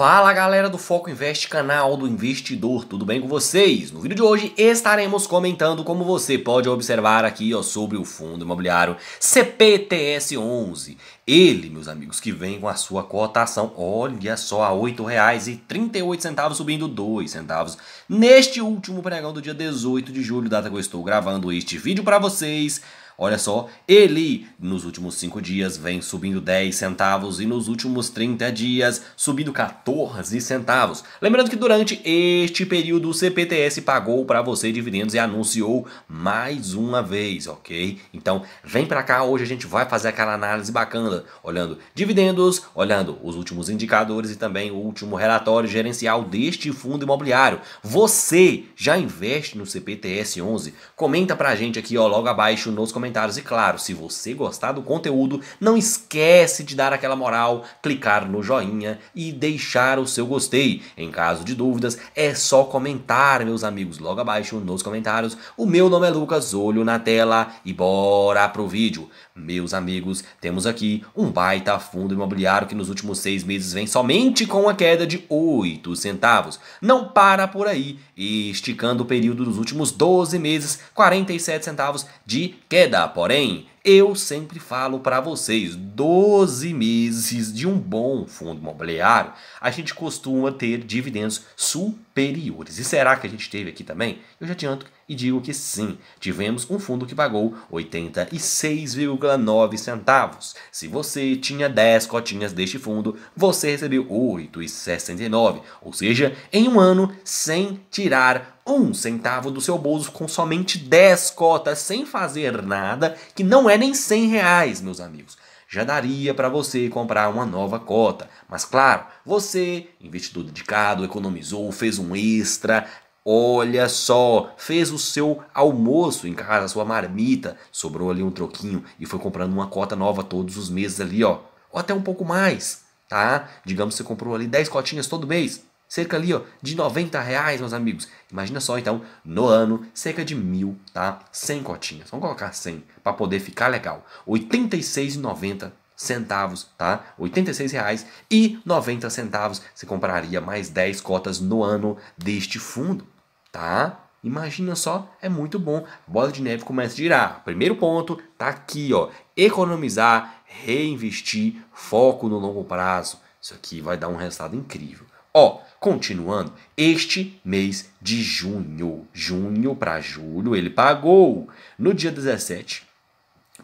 Fala galera do Foco Invest, canal do investidor, tudo bem com vocês? No vídeo de hoje estaremos comentando como você pode observar aqui ó, sobre o fundo imobiliário CPTS11. Ele, meus amigos, que vem com a sua cotação, olha só, a R$ 8,38 subindo 2 centavos neste último pregão do dia 18 de julho, data que eu estou gravando este vídeo para vocês. Olha só, ele nos últimos 5 dias vem subindo 10 centavos e nos últimos 30 dias subindo 14 centavos. Lembrando que durante este período o CPTS pagou para você dividendos e anunciou mais uma vez, ok? Então vem para cá, hoje a gente vai fazer aquela análise bacana, olhando dividendos, olhando os últimos indicadores e também o último relatório gerencial deste fundo imobiliário. Você já investe no CPTS 11? Comenta para a gente aqui ó, logo abaixo nos comentários comentários. E claro, se você gostar do conteúdo, não esquece de dar aquela moral, clicar no joinha e deixar o seu gostei. Em caso de dúvidas, é só comentar, meus amigos, logo abaixo nos comentários. O meu nome é Lucas, olho na tela e bora pro vídeo. Meus amigos, temos aqui um baita fundo imobiliário que nos últimos seis meses vem somente com a queda de 8 centavos. Não para por aí, esticando o período dos últimos 12 meses, 47 centavos de queda. Queda, porém, eu sempre falo para vocês, 12 meses de um bom fundo imobiliário, a gente costuma ter dividendos superiores. E será que a gente teve aqui também? Eu já adianto e digo que sim. Tivemos um fundo que pagou 86,9 centavos. Se você tinha 10 cotinhas deste fundo, você recebeu 8,69, ou seja, em um ano sem tirar um centavo do seu bolso com somente 10 cotas sem fazer nada, que não é nem 100 reais, meus amigos. Já daria para você comprar uma nova cota. Mas claro, você, investidor dedicado, economizou, fez um extra, Olha só, fez o seu almoço em casa, a sua marmita, sobrou ali um troquinho e foi comprando uma cota nova todos os meses ali, ó. Ou até um pouco mais, tá? Digamos que você comprou ali 10 cotinhas todo mês cerca ali ó, de 90 reais, meus amigos. Imagina só então, no ano, cerca de mil, tá? 100 cotinhas, vamos colocar 100 para poder ficar legal. R$ 86,90 centavos, tá? R$ 86,90 centavos. Você compraria mais 10 cotas no ano deste fundo, tá? Imagina só, é muito bom. bola de neve começa a girar. Primeiro ponto tá aqui, ó. Economizar, reinvestir, foco no longo prazo. Isso aqui vai dar um resultado incrível. Ó, Continuando, este mês de junho, junho para julho, ele pagou no dia 17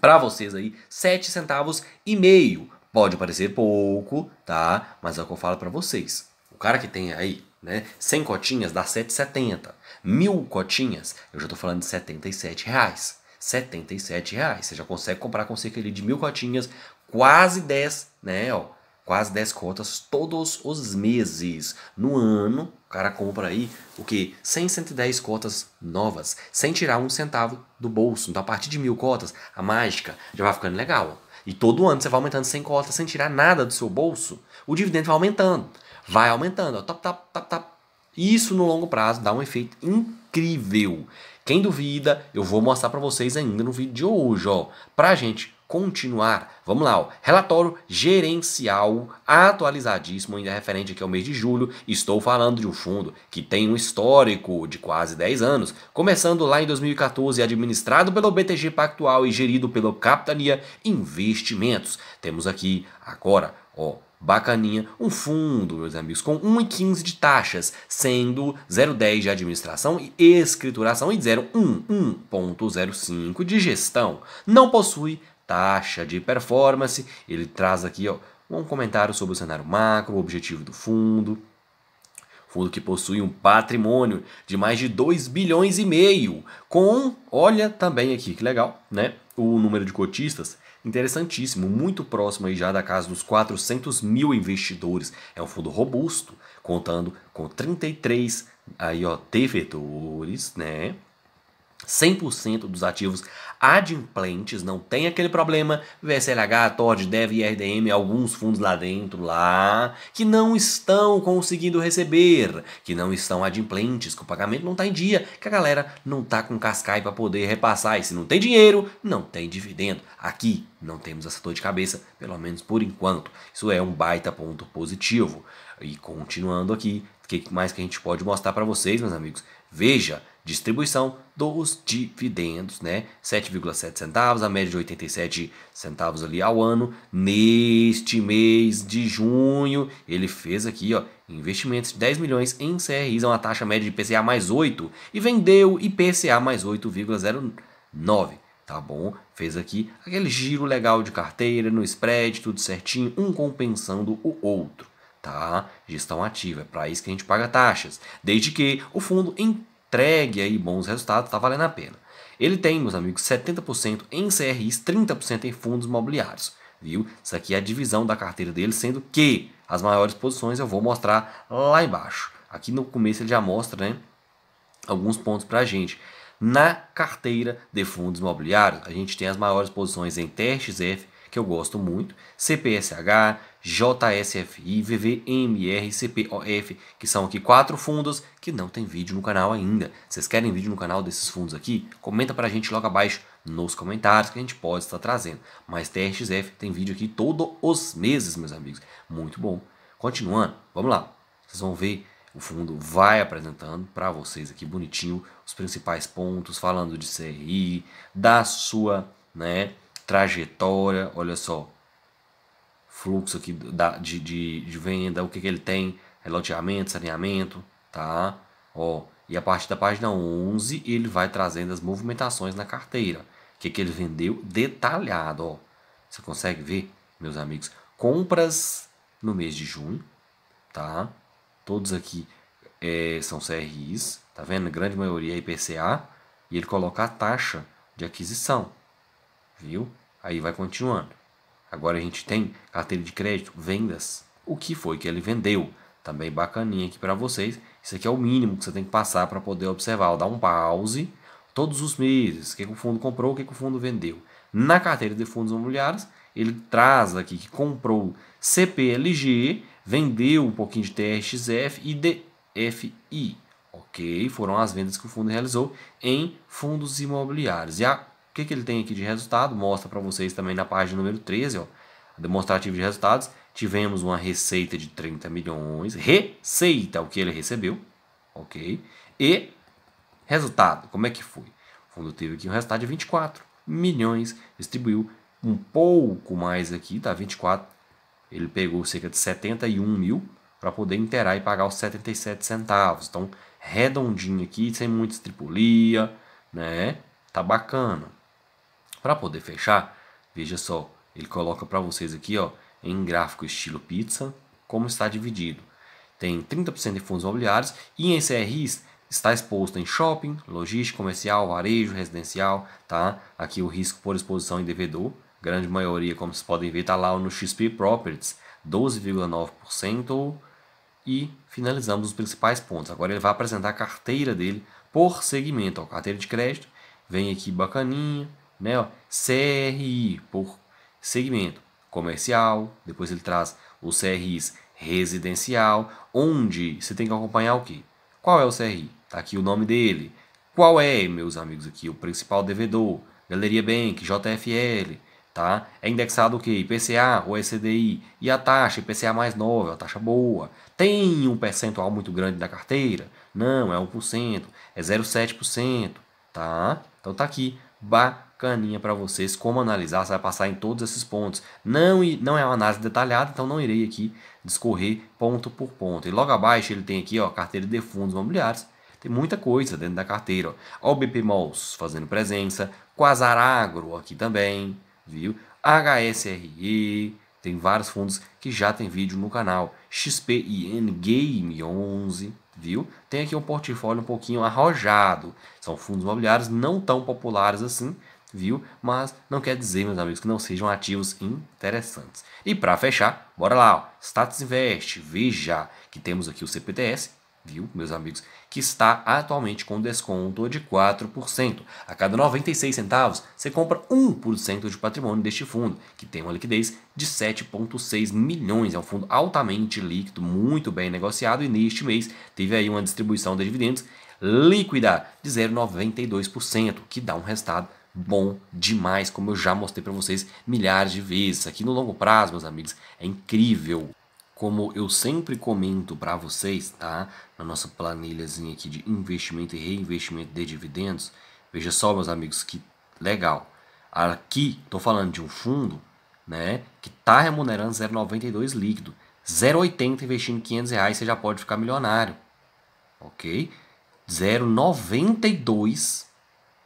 para vocês aí 7 centavos e meio. Pode parecer pouco, tá? Mas é o que eu falo para vocês. O cara que tem aí, né, 100 cotinhas dá 7,70. Mil cotinhas, eu já tô falando de 77 reais. 77 reais. Você já consegue comprar com cerca de mil cotinhas, quase 10, né, ó, quase 10 cotas todos os meses. No ano, o cara compra aí o que? 100, 110 cotas novas, sem tirar um centavo do bolso. Então, a partir de mil cotas, a mágica já vai ficando legal. E todo ano você vai aumentando 100 cotas, sem tirar nada do seu bolso, o dividendo vai aumentando. Vai aumentando, ó, top, top, top, top. Isso no longo prazo dá um efeito incrível. Quem duvida, eu vou mostrar para vocês ainda no vídeo de hoje, ó. Pra gente continuar. Vamos lá, ó. relatório gerencial atualizadíssimo, ainda referente aqui ao mês de julho. Estou falando de um fundo que tem um histórico de quase 10 anos, começando lá em 2014, administrado pelo BTG Pactual e gerido pela Capitania Investimentos. Temos aqui agora, ó, bacaninha, um fundo, meus amigos, com 1,15 de taxas, sendo 0,10 de administração e escrituração e 0,1, 1,05 de gestão. Não possui taxa de performance, ele traz aqui ó, um comentário sobre o cenário macro, o objetivo do fundo. Fundo que possui um patrimônio de mais de 2 bilhões e meio, com, olha também aqui, que legal, né? O número de cotistas, interessantíssimo, muito próximo aí já da casa dos 400 mil investidores. É um fundo robusto, contando com 33 aí, ó, devedores, né? 100% dos ativos adimplentes não tem aquele problema VSLH, TOD, DEV, RDM, alguns fundos lá dentro, lá, que não estão conseguindo receber, que não estão adimplentes, que o pagamento não está em dia, que a galera não está com cascai para poder repassar. E se não tem dinheiro, não tem dividendo. Aqui não temos essa dor de cabeça, pelo menos por enquanto. Isso é um baita ponto positivo. E continuando aqui, o que mais que a gente pode mostrar para vocês, meus amigos? Veja, distribuição dos dividendos, né? 7,7 centavos, a média de 87 centavos ali ao ano. Neste mês de junho, ele fez aqui, ó, investimentos de 10 milhões em CRIs a é uma taxa média de IPCA mais 8 e vendeu IPCA mais 8,09. Tá bom? Fez aqui aquele giro legal de carteira no spread, tudo certinho, um compensando o outro. Tá? Gestão ativa, é para isso que a gente paga taxas, desde que o fundo em entregue aí bons resultados, está valendo a pena. Ele tem, meus amigos, 70% em CRIs, 30% em fundos imobiliários, viu? Isso aqui é a divisão da carteira dele, sendo que as maiores posições eu vou mostrar lá embaixo. Aqui no começo ele já mostra, né, alguns pontos para a gente. Na carteira de fundos imobiliários, a gente tem as maiores posições em TRXF, que eu gosto muito, CPSH, JSF, IVV, MR, CPOF, que são aqui quatro fundos que não tem vídeo no canal ainda. Vocês querem vídeo no canal desses fundos aqui? Comenta para a gente logo abaixo nos comentários que a gente pode estar trazendo. Mas TRXF tem vídeo aqui todos os meses, meus amigos. Muito bom. Continuando, vamos lá. Vocês vão ver o fundo vai apresentando para vocês aqui bonitinho os principais pontos, falando de CRI, da sua né, trajetória, olha só, fluxo aqui da, de, de, de venda, o que, que ele tem, é loteamento, saneamento, tá? Ó, e a partir da página 11 ele vai trazendo as movimentações na carteira, o que, que ele vendeu detalhado, ó. Você consegue ver, meus amigos? Compras no mês de junho, tá? Todos aqui é, são CRIs, tá vendo? A grande maioria é IPCA, e ele coloca a taxa de aquisição, viu? Aí vai continuando. Agora a gente tem carteira de crédito, vendas, o que foi que ele vendeu. Também bacaninha aqui para vocês. Isso aqui é o mínimo que você tem que passar para poder observar. Dá um pause todos os meses. O que, que o fundo comprou, o que, que o fundo vendeu. Na carteira de fundos imobiliários, ele traz aqui que comprou CPLG, vendeu um pouquinho de TRXF e DFI. Ok, foram as vendas que o fundo realizou em fundos imobiliários. E a que, que ele tem aqui de resultado? Mostra para vocês também na página número 13, ó, demonstrativo de resultados. Tivemos uma receita de 30 milhões, receita, o que ele recebeu, ok? E resultado, como é que foi? O fundo teve aqui um resultado de 24 milhões, distribuiu um pouco mais aqui, tá? 24, ele pegou cerca de 71 mil para poder inteirar e pagar os 77 centavos. Então, redondinho aqui, sem muita estripulia, né? Tá bacana. Para poder fechar, veja só, ele coloca para vocês aqui ó, em gráfico estilo pizza, como está dividido. Tem 30% de fundos imobiliários e em CRIs está exposto em shopping, logística, comercial, varejo, residencial, tá? Aqui o risco por exposição em devedor, grande maioria, como vocês podem ver, está lá no XP Properties, 12,9% e finalizamos os principais pontos. Agora ele vai apresentar a carteira dele por segmento, ó, carteira de crédito, vem aqui bacaninha, né? Ó, CRI por segmento comercial, depois ele traz os CRIs residencial, onde você tem que acompanhar o quê? Qual é o CRI? Tá aqui o nome dele. Qual é, meus amigos aqui, o principal devedor? Galeria Bank, JFL, tá? É indexado o quê? IPCA ou ECDI? E a taxa, IPCA mais 9, a taxa boa. Tem um percentual muito grande da carteira? Não, é 1%, é 0,7%, tá? Então tá aqui bacaninha para vocês como analisar, você vai passar em todos esses pontos. Não, não é uma análise detalhada, então não irei aqui discorrer ponto por ponto. E logo abaixo ele tem aqui, ó, carteira de fundos imobiliários. Tem muita coisa dentro da carteira. Ó, o BP Malls fazendo presença, Quasar Agro aqui também, viu? HSRE, tem vários fundos que já tem vídeo no canal. e Game 11, viu? Tem aqui um portfólio um pouquinho arrojado. São fundos imobiliários não tão populares assim, viu? Mas não quer dizer, meus amigos, que não sejam ativos interessantes. E para fechar, bora lá, ó. Status Invest, veja que temos aqui o CPTS viu, meus amigos, que está atualmente com desconto de 4%. A cada 96 centavos, você compra 1% de patrimônio deste fundo, que tem uma liquidez de 7,6 milhões. É um fundo altamente líquido, muito bem negociado e neste mês teve aí uma distribuição de dividendos líquida de 0,92%, que dá um resultado bom demais, como eu já mostrei para vocês milhares de vezes. Aqui no longo prazo, meus amigos, é incrível. Como eu sempre comento para vocês, tá? Na nossa planilhazinha aqui de investimento e reinvestimento de dividendos, veja só, meus amigos, que legal. Aqui tô falando de um fundo, né, que tá remunerando 0,92 líquido, 0,80 investindo 500 reais, você já pode ficar milionário, ok? 0,92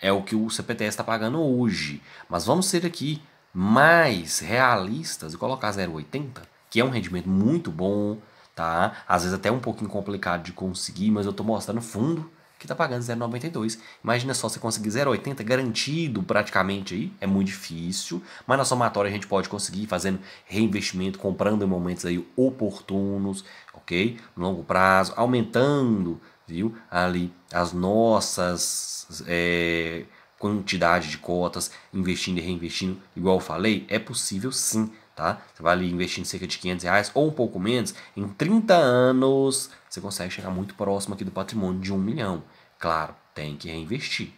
é o que o CPTS está pagando hoje. Mas vamos ser aqui mais realistas e colocar 0,80 que é um rendimento muito bom, tá? Às vezes até um pouquinho complicado de conseguir, mas eu tô mostrando fundo que tá pagando 0,92. Imagina só você conseguir 0,80 garantido praticamente aí, é muito difícil, mas na somatória a gente pode conseguir fazendo reinvestimento, comprando em momentos aí oportunos, ok? No longo prazo, aumentando, viu? Ali as nossas é, quantidade de cotas, investindo e reinvestindo, igual eu falei, é possível sim tá? Você vai ali investindo cerca de 500 reais ou um pouco menos, em 30 anos você consegue chegar muito próximo aqui do patrimônio de 1 milhão. Claro, tem que reinvestir.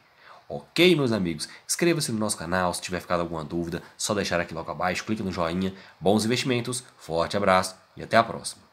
Ok, meus amigos? Inscreva-se no nosso canal, se tiver ficado alguma dúvida, só deixar aqui logo abaixo, clique no joinha. Bons investimentos, forte abraço e até a próxima.